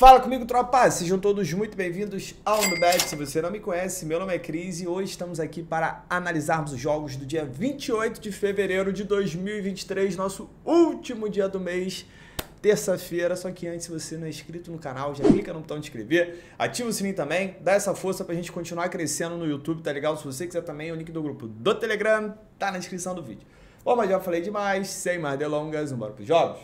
Fala comigo, tropa! Sejam todos muito bem-vindos ao NuBet. Se você não me conhece, meu nome é Cris e hoje estamos aqui para analisarmos os jogos do dia 28 de fevereiro de 2023, nosso último dia do mês, terça-feira. Só que antes, se você não é inscrito no canal, já clica no botão de inscrever, ativa o sininho também, dá essa força para a gente continuar crescendo no YouTube, tá legal? Se você quiser também, é o link do grupo do Telegram tá na descrição do vídeo. Bom, mas já falei demais, sem mais delongas, vamos para os jogos.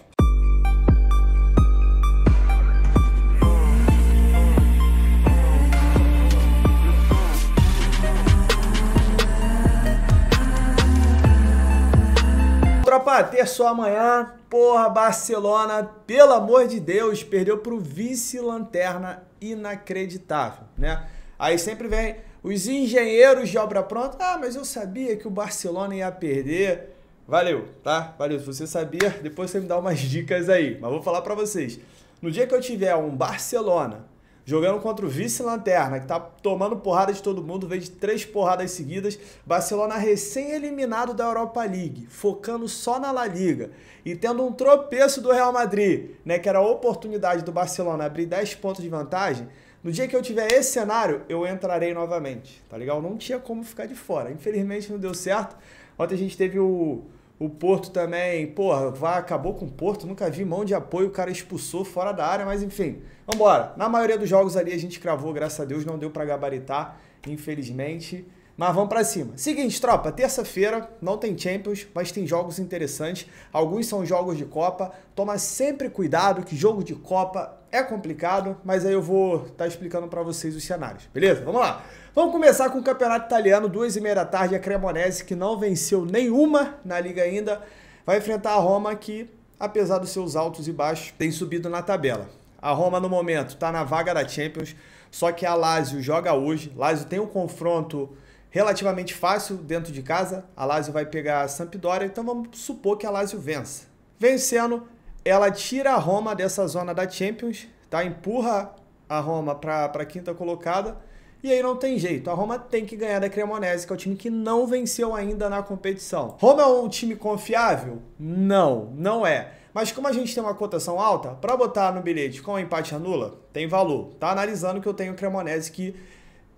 Ah, ter só amanhã. Porra, Barcelona, pelo amor de Deus, perdeu para o vice-lanterna inacreditável, né? Aí sempre vem os engenheiros de obra pronta. Ah, mas eu sabia que o Barcelona ia perder. Valeu, tá? Valeu. Se você sabia, depois você me dá umas dicas aí. Mas vou falar para vocês. No dia que eu tiver um Barcelona jogando contra o vice-lanterna, que está tomando porrada de todo mundo, vem de três porradas seguidas. Barcelona recém-eliminado da Europa League, focando só na La Liga e tendo um tropeço do Real Madrid, né, que era a oportunidade do Barcelona abrir 10 pontos de vantagem. No dia que eu tiver esse cenário, eu entrarei novamente, tá legal? Não tinha como ficar de fora. Infelizmente não deu certo. Ontem a gente teve o o Porto também, porra, vai, acabou com o Porto, nunca vi mão de apoio, o cara expulsou fora da área, mas enfim, vambora. Na maioria dos jogos ali a gente cravou, graças a Deus, não deu para gabaritar, infelizmente. Mas vamos para cima. Seguinte, tropa, terça-feira não tem Champions, mas tem jogos interessantes. Alguns são jogos de Copa. Toma sempre cuidado que jogo de Copa é complicado, mas aí eu vou estar tá explicando para vocês os cenários. Beleza? Vamos lá. Vamos começar com o Campeonato Italiano, duas e meia da tarde, a Cremonese, que não venceu nenhuma na Liga ainda, vai enfrentar a Roma, que, apesar dos seus altos e baixos, tem subido na tabela. A Roma, no momento, está na vaga da Champions, só que a Lazio joga hoje. Lazio tem um confronto relativamente fácil dentro de casa. A Lazio vai pegar a Sampdoria, então vamos supor que a Lazio vença. Vencendo, ela tira a Roma dessa zona da Champions, tá? Empurra a Roma para a quinta colocada. E aí não tem jeito, a Roma tem que ganhar da Cremonese, que é o time que não venceu ainda na competição. Roma é um time confiável? Não, não é. Mas como a gente tem uma cotação alta, para botar no bilhete com um empate anula, tem valor. Tá analisando que eu tenho Cremonese que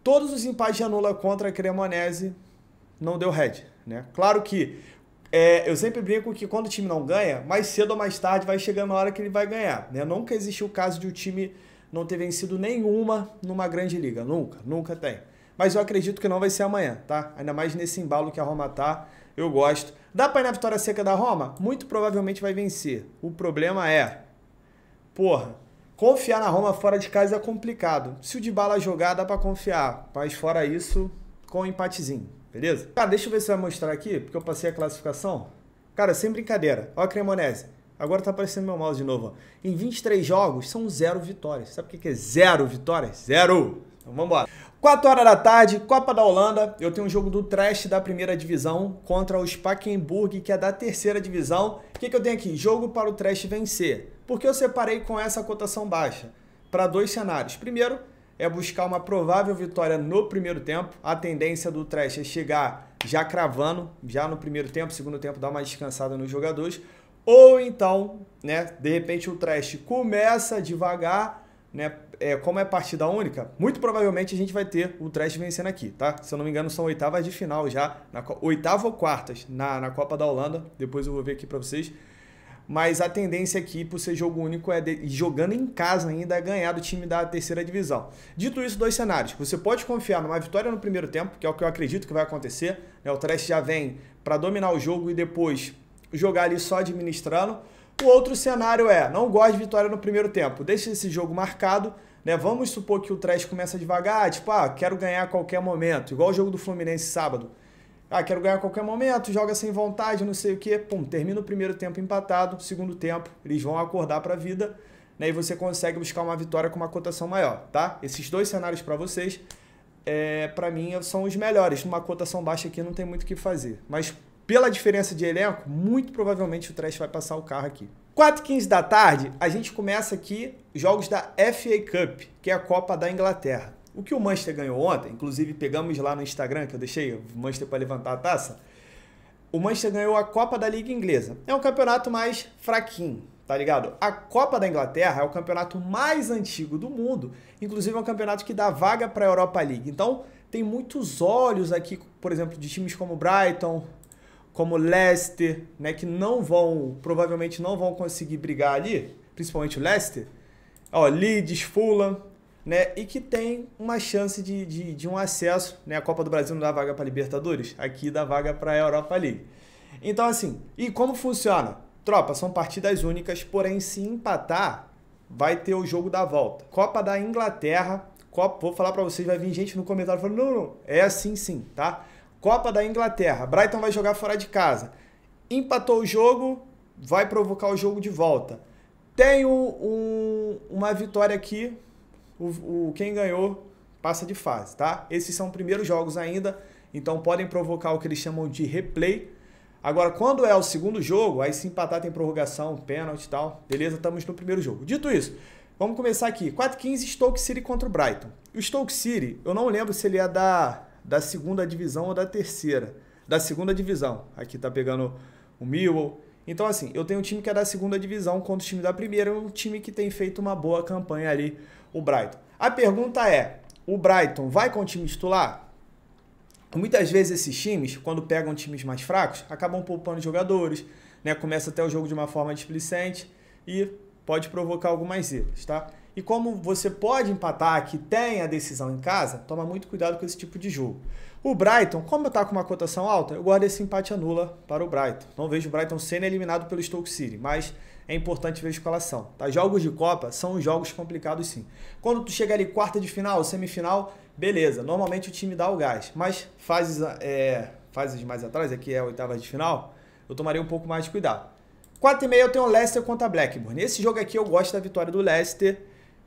Todos os empates de Anula contra a Cremonese não deu head. Né? Claro que é, eu sempre brinco que quando o time não ganha, mais cedo ou mais tarde vai chegando a hora que ele vai ganhar. Né? Nunca existiu o caso de o um time não ter vencido nenhuma numa grande liga. Nunca, nunca tem. Mas eu acredito que não vai ser amanhã, tá? Ainda mais nesse embalo que a Roma tá, eu gosto. Dá pra ir na vitória seca da Roma? Muito provavelmente vai vencer. O problema é, porra, Confiar na Roma fora de casa é complicado. Se o de bala jogar, dá para confiar. Mas fora isso, com um empatezinho, beleza? Cara, deixa eu ver se vai mostrar aqui, porque eu passei a classificação. Cara, sem brincadeira. Ó a Cremonese. Agora tá aparecendo meu mouse de novo. Ó. Em 23 jogos, são zero vitórias. Sabe o que é zero vitórias? Zero! Então vamos embora. 4 horas da tarde, Copa da Holanda. Eu tenho um jogo do Trash da primeira divisão contra o Spakenburg, que é da terceira divisão. O que, que eu tenho aqui? Jogo para o Trash vencer. Por que eu separei com essa cotação baixa? Para dois cenários. Primeiro, é buscar uma provável vitória no primeiro tempo. A tendência do Trash é chegar já cravando, já no primeiro tempo, segundo tempo dar uma descansada nos jogadores. Ou então, né, de repente o Trash começa devagar, né, é, como é partida única, muito provavelmente a gente vai ter o Trash vencendo aqui, tá? Se eu não me engano, são oitavas de final já, na, oitava ou quartas na, na Copa da Holanda, depois eu vou ver aqui para vocês mas a tendência aqui, por ser jogo único, é de, jogando em casa ainda é ganhar do time da terceira divisão. Dito isso, dois cenários. Você pode confiar numa vitória no primeiro tempo, que é o que eu acredito que vai acontecer. Né? O Trash já vem para dominar o jogo e depois jogar ali só administrando. O outro cenário é, não gosto de vitória no primeiro tempo, deixa esse jogo marcado, né? Vamos supor que o Trash começa devagar, tipo, ah, quero ganhar a qualquer momento, igual o jogo do Fluminense sábado. Ah, quero ganhar a qualquer momento, joga sem vontade, não sei o quê. Pum, termina o primeiro tempo empatado, segundo tempo eles vão acordar para a vida, né? E você consegue buscar uma vitória com uma cotação maior, tá? Esses dois cenários para vocês, é, para mim, são os melhores. Numa cotação baixa aqui não tem muito o que fazer. Mas pela diferença de elenco, muito provavelmente o Trash vai passar o carro aqui. 4 15 da tarde, a gente começa aqui jogos da FA Cup, que é a Copa da Inglaterra. O que o Manchester ganhou ontem, inclusive pegamos lá no Instagram, que eu deixei o Manchester para levantar a taça, o Manchester ganhou a Copa da Liga Inglesa. É um campeonato mais fraquinho, tá ligado? A Copa da Inglaterra é o campeonato mais antigo do mundo, inclusive é um campeonato que dá vaga para a Europa League. Então, tem muitos olhos aqui, por exemplo, de times como Brighton, como Leicester, né, que não vão, provavelmente não vão conseguir brigar ali, principalmente o Leicester. Ó, Leeds, Fulham, né? E que tem uma chance de, de, de um acesso, né? A Copa do Brasil não dá vaga para Libertadores, aqui dá vaga para a Europa League. Então, assim, e como funciona? Tropa, são partidas únicas, porém, se empatar, vai ter o jogo da volta. Copa da Inglaterra, Copa, vou falar para vocês, vai vir gente no comentário falando, não, não, é assim sim, tá? Copa da Inglaterra, Brighton vai jogar fora de casa. Empatou o jogo, vai provocar o jogo de volta. tem um, uma vitória aqui o, o quem ganhou passa de fase, tá? Esses são primeiros jogos ainda, então podem provocar o que eles chamam de replay. Agora, quando é o segundo jogo, aí se empatar tem prorrogação, pênalti e tal. Beleza, estamos no primeiro jogo. Dito isso, vamos começar aqui. 4-15 Stoke City contra o Brighton. O Stoke City, eu não lembro se ele é da, da segunda divisão ou da terceira. Da segunda divisão. Aqui tá pegando o Millwall. Então, assim, eu tenho um time que é da segunda divisão, contra o time da primeira é um time que tem feito uma boa campanha ali o Brighton. A pergunta é: o Brighton vai com o time titular? Muitas vezes esses times, quando pegam times mais fracos, acabam poupando jogadores, né? Começa até o jogo de uma forma displicente e pode provocar algumas erros, tá? E como você pode empatar, que tem a decisão em casa, toma muito cuidado com esse tipo de jogo. O Brighton, como está com uma cotação alta, eu guardo esse empate anula para o Brighton. Não vejo o Brighton sendo eliminado pelo Stoke City, mas é importante ver a escalação. Tá? Jogos de Copa são jogos complicados sim. Quando tu chega ali quarta de final, semifinal, beleza. Normalmente o time dá o gás. Mas fases, é, fases mais atrás, aqui é a oitava de final, eu tomaria um pouco mais de cuidado. 4 e meia eu tenho o Leicester contra Blackburn. Esse jogo aqui eu gosto da vitória do Leicester,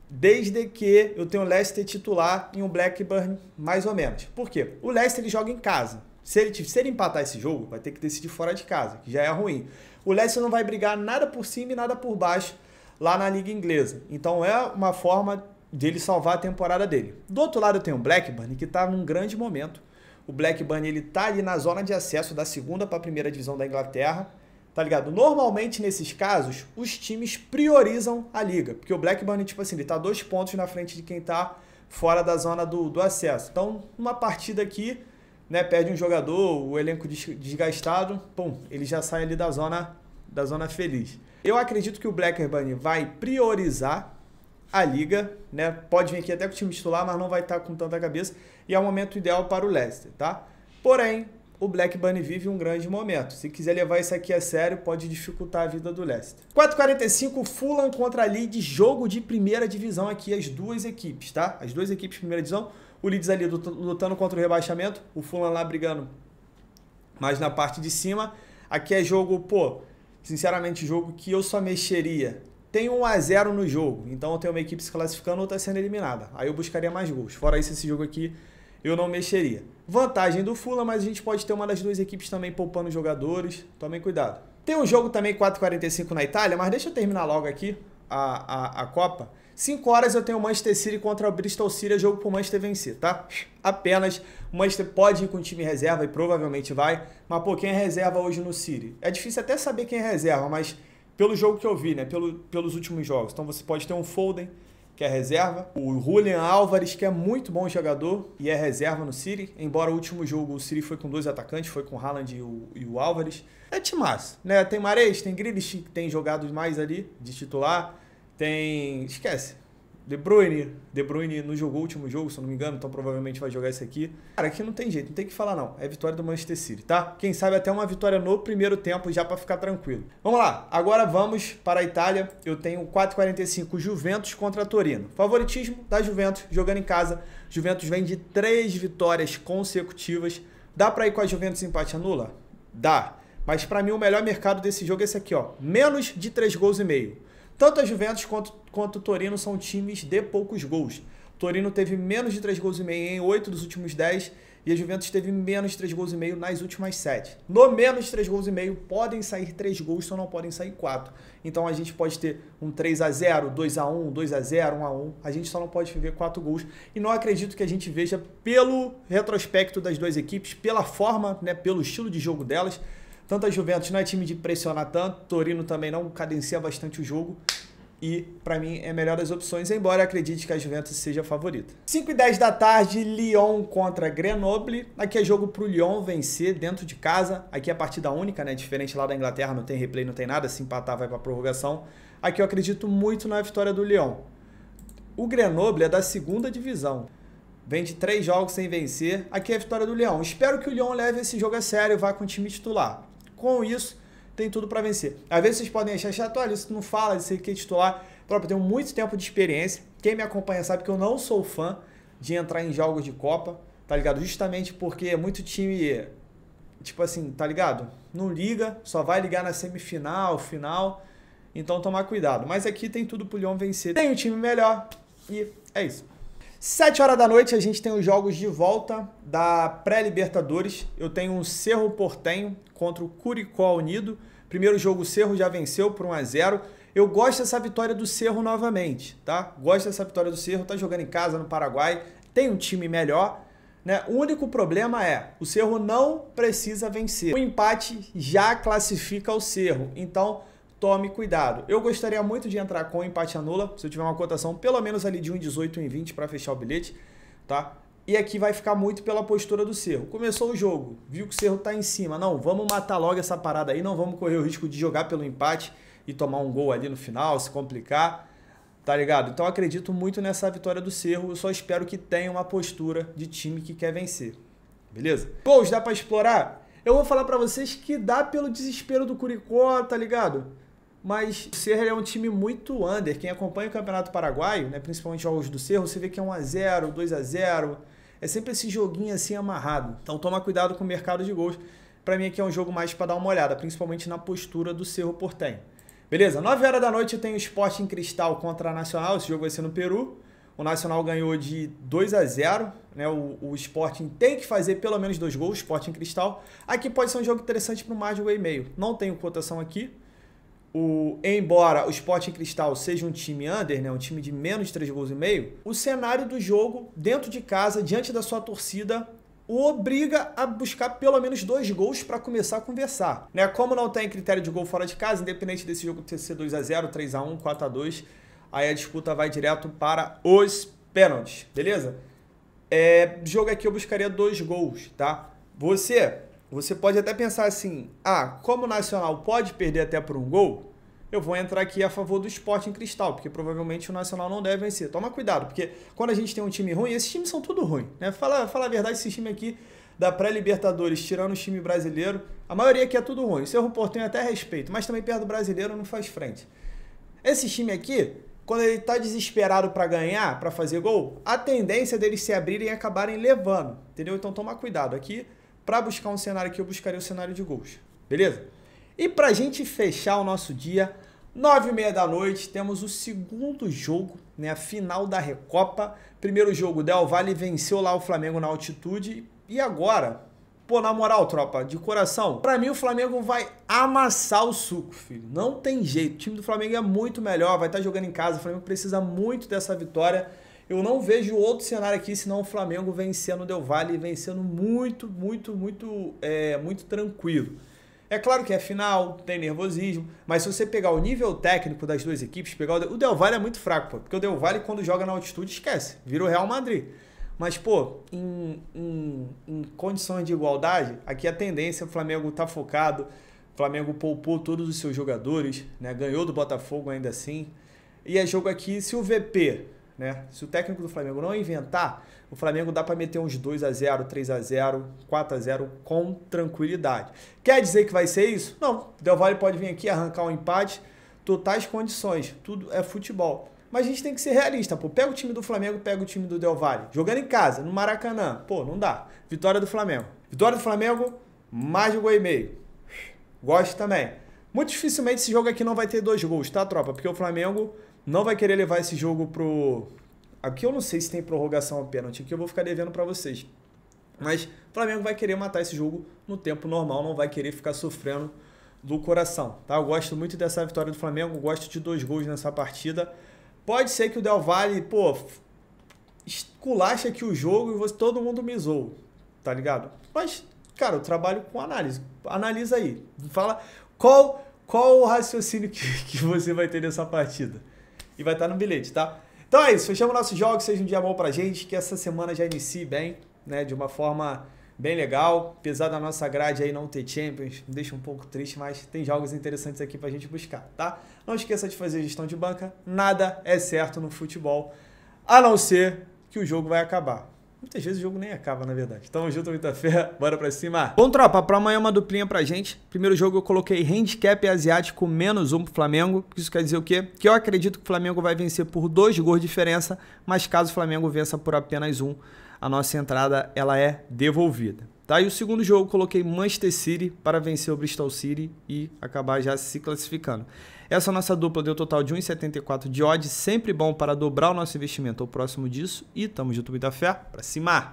desde que eu tenho o Leicester titular em um Blackburn mais ou menos. Por quê? O Leicester ele joga em casa. Se ele, se ele empatar esse jogo, vai ter que decidir fora de casa, que já é ruim. O Leicester não vai brigar nada por cima e nada por baixo lá na Liga Inglesa. Então é uma forma dele salvar a temporada dele. Do outro lado tem o Blackburn, que está num grande momento. O Blackburn ele tá ali na zona de acesso da segunda para a primeira divisão da Inglaterra, tá ligado? Normalmente nesses casos os times priorizam a liga, porque o Blackburn tipo assim ele tá dois pontos na frente de quem tá fora da zona do, do acesso. Então uma partida aqui né, perde um jogador, o elenco desgastado, pum, ele já sai ali da zona, da zona feliz. Eu acredito que o Blackburn vai priorizar a liga, né? Pode vir aqui até com o time titular, mas não vai estar tá com tanta cabeça e é o momento ideal para o Leicester, tá? Porém, o Blackburn vive um grande momento. Se quiser levar isso aqui a sério, pode dificultar a vida do Leicester. 4:45 Fulham contra Leeds, jogo de primeira divisão aqui as duas equipes, tá? As duas equipes primeira divisão o Leeds ali lutando contra o rebaixamento, o Fulham lá brigando mais na parte de cima. Aqui é jogo, pô, sinceramente, jogo que eu só mexeria. Tem um a 0 no jogo, então tem uma equipe se classificando, outra sendo eliminada. Aí eu buscaria mais gols. Fora isso, esse jogo aqui eu não mexeria. Vantagem do Fula, mas a gente pode ter uma das duas equipes também poupando jogadores. Tomem cuidado. Tem um jogo também 4,45 na Itália, mas deixa eu terminar logo aqui a, a, a Copa. 5 horas eu tenho o Manchester City contra o Bristol City, é jogo pro Manchester vencer, tá? Apenas o Manchester pode ir com o time reserva e provavelmente vai, mas pô, quem é reserva hoje no City? É difícil até saber quem é reserva, mas pelo jogo que eu vi, né, pelo, pelos últimos jogos. Então você pode ter um Foden, que é reserva, o Julian Álvares, que é muito bom jogador e é reserva no City, embora o último jogo o City foi com dois atacantes, foi com o Haaland e o, e o Álvares. É massa, né? Tem Mares, tem Grealish, que tem jogados mais ali de titular. Tem. Esquece. De Bruyne. De Bruyne não jogou o último jogo, se eu não me engano, então provavelmente vai jogar esse aqui. Cara, aqui não tem jeito, não tem que falar não. É vitória do Manchester City, tá? Quem sabe até uma vitória no primeiro tempo já para ficar tranquilo. Vamos lá, agora vamos para a Itália. Eu tenho 4,45 Juventus contra Torino. Favoritismo da Juventus, jogando em casa. Juventus vem de três vitórias consecutivas. Dá para ir com a Juventus empate anula? Dá. Mas para mim o melhor mercado desse jogo é esse aqui, ó. Menos de três gols e meio. Tanto a Juventus quanto, quanto o Torino são times de poucos gols. O Torino teve menos de 3 gols e meio em 8 dos últimos 10 e a Juventus teve menos de 3 gols e meio nas últimas 7. No menos de 3 gols e meio podem sair 3 gols, só não podem sair 4. Então a gente pode ter um 3 a 0, 2 a 1, 2 a 0, 1 a 1. A gente só não pode ver 4 gols e não acredito que a gente veja pelo retrospecto das duas equipes, pela forma, né, pelo estilo de jogo delas. Tanto a Juventus não é time de pressionar tanto, Torino também não cadencia bastante o jogo. E, para mim, é a melhor das opções, embora acredite que a Juventus seja a favorita. 5 e 10 da tarde, Lyon contra Grenoble. Aqui é jogo pro Lyon vencer dentro de casa. Aqui é a partida única, né? Diferente lá da Inglaterra, não tem replay, não tem nada. Se empatar, vai pra prorrogação. Aqui eu acredito muito na vitória do Lyon. O Grenoble é da segunda divisão. Vem de três jogos sem vencer. Aqui é a vitória do Lyon. Espero que o Lyon leve esse jogo a sério e vá com o time titular com isso, tem tudo para vencer. Às vezes vocês podem achar chato, olha, isso não fala, de ser que titular. Próprio, tenho muito tempo de experiência. Quem me acompanha sabe que eu não sou fã de entrar em jogos de Copa, tá ligado? Justamente porque é muito time, tipo assim, tá ligado? Não liga, só vai ligar na semifinal, final. Então tomar cuidado. Mas aqui tem tudo pro Lyon vencer. Tem um time melhor e é isso. 7 horas da noite a gente tem os jogos de volta da pré-Libertadores. Eu tenho um Cerro Portenho contra o Curicó Unido. Primeiro jogo o Cerro já venceu por 1 a 0. Eu gosto dessa vitória do Cerro novamente, tá? Gosto dessa vitória do Cerro, tá jogando em casa no Paraguai, tem um time melhor, né? O único problema é, o Cerro não precisa vencer. O empate já classifica o Cerro. Então, tome cuidado. Eu gostaria muito de entrar com empate anula se eu tiver uma cotação pelo menos ali de 1,18, 1,20 para fechar o bilhete, tá? E aqui vai ficar muito pela postura do Cerro. Começou o jogo, viu que o Cerro está em cima. Não, vamos matar logo essa parada aí, não vamos correr o risco de jogar pelo empate e tomar um gol ali no final, se complicar, tá ligado? Então acredito muito nessa vitória do Cerro, eu só espero que tenha uma postura de time que quer vencer. Beleza? Gols dá para explorar? Eu vou falar para vocês que dá pelo desespero do Curicó, tá ligado? Mas o Cerro é um time muito under. Quem acompanha o Campeonato Paraguaio, né, principalmente jogos do Cerro, você vê que é 1x0, 2x0. É sempre esse joguinho assim amarrado. Então toma cuidado com o mercado de gols. Para mim aqui é um jogo mais para dar uma olhada, principalmente na postura do Cerro Portenho. Beleza, 9 horas da noite tem o Sport em Cristal contra a Nacional. Esse jogo vai ser no Peru. O Nacional ganhou de 2 a 0. Né? O, o Sporting tem que fazer pelo menos dois gols, Sporting Cristal. Aqui pode ser um jogo interessante para o mais de 1,5. Não tenho cotação aqui, o, embora o Sporting Cristal seja um time under, né, um time de menos de 3 gols e meio, o cenário do jogo dentro de casa, diante da sua torcida, o obriga a buscar pelo menos dois gols para começar a conversar. Né? Como não tem critério de gol fora de casa, independente desse jogo ter ser 2 a 0, 3 a 1, 4 a 2, aí a disputa vai direto para os pênaltis, beleza? É, jogo aqui eu buscaria dois gols, tá? Você você pode até pensar assim: ah, como o Nacional pode perder até por um gol, eu vou entrar aqui a favor do esporte em cristal, porque provavelmente o Nacional não deve vencer. Toma cuidado, porque quando a gente tem um time ruim, esses times são tudo ruim. Né? Fala, fala a verdade, esse time aqui da pré-Libertadores, tirando o time brasileiro, a maioria aqui é tudo ruim. Seu Portenho até respeito, mas também perto do brasileiro não faz frente. Esse time aqui, quando ele tá desesperado para ganhar, para fazer gol, a tendência deles se abrirem e acabarem levando, entendeu? Então toma cuidado aqui. Para buscar um cenário que eu buscaria o cenário de gols. Beleza? E para a gente fechar o nosso dia, 9h30 da noite, temos o segundo jogo, né, a final da Recopa. Primeiro jogo, Del Valle venceu lá o Flamengo na altitude. E agora, pô, na moral, tropa, de coração, para mim o Flamengo vai amassar o suco, filho. Não tem jeito. O time do Flamengo é muito melhor, vai estar tá jogando em casa. O Flamengo precisa muito dessa vitória. Eu não vejo outro cenário aqui senão o Flamengo vencendo o Del Valle e vencendo muito, muito, muito, é, muito tranquilo. É claro que é final, tem nervosismo, mas se você pegar o nível técnico das duas equipes, pegar o Del Valle é muito fraco, pô, porque o Del Valle quando joga na altitude esquece, vira o Real Madrid. Mas, pô, em, em, em condições de igualdade, aqui a tendência, é o Flamengo tá focado, o Flamengo poupou todos os seus jogadores, né? ganhou do Botafogo ainda assim. E é jogo aqui, se o VP né? Se o técnico do Flamengo não inventar, o Flamengo dá para meter uns 2 a 0, 3 a 0, 4 a 0 com tranquilidade. Quer dizer que vai ser isso? Não. Del Valle pode vir aqui arrancar um empate, totais tá condições. Tudo é futebol. Mas a gente tem que ser realista, pô. Pega o time do Flamengo, pega o time do Del Valle. Jogando em casa, no Maracanã. Pô, não dá. Vitória do Flamengo. Vitória do Flamengo, mais um gol e meio. Gosto também. Muito dificilmente esse jogo aqui não vai ter dois gols, tá, tropa? Porque o Flamengo não vai querer levar esse jogo pro. Aqui eu não sei se tem prorrogação ou pênalti, que eu vou ficar devendo para vocês. Mas o Flamengo vai querer matar esse jogo no tempo normal, não vai querer ficar sofrendo do coração. Tá? Eu gosto muito dessa vitória do Flamengo, gosto de dois gols nessa partida. Pode ser que o Del Valle, pô, esculacha aqui o jogo e todo mundo misou, tá ligado? Mas, cara, eu trabalho com análise. Analisa aí. Fala qual, qual o raciocínio que, que você vai ter nessa partida e vai estar no bilhete, tá? Então é isso, fechamos nossos jogos, seja um dia bom pra gente, que essa semana já inicie bem, né? De uma forma bem legal. Apesar da nossa grade aí não ter Champions, deixa um pouco triste, mas tem jogos interessantes aqui pra gente buscar, tá? Não esqueça de fazer gestão de banca, nada é certo no futebol, a não ser que o jogo vai acabar. Muitas vezes o jogo nem acaba, na verdade. Tamo junto, muita fé. Bora pra cima. Bom, tropa, pra amanhã é uma duplinha pra gente. Primeiro jogo eu coloquei handicap asiático menos um pro Flamengo. Isso quer dizer o quê? Que eu acredito que o Flamengo vai vencer por dois gols de diferença, mas caso o Flamengo vença por apenas um, a nossa entrada ela é devolvida. Tá? E o segundo jogo coloquei Manchester City para vencer o Bristol City e acabar já se classificando. Essa nossa dupla deu total de 1,74 de odds, sempre bom para dobrar o nosso investimento ao próximo disso. E tamo junto, muita fé, para cima!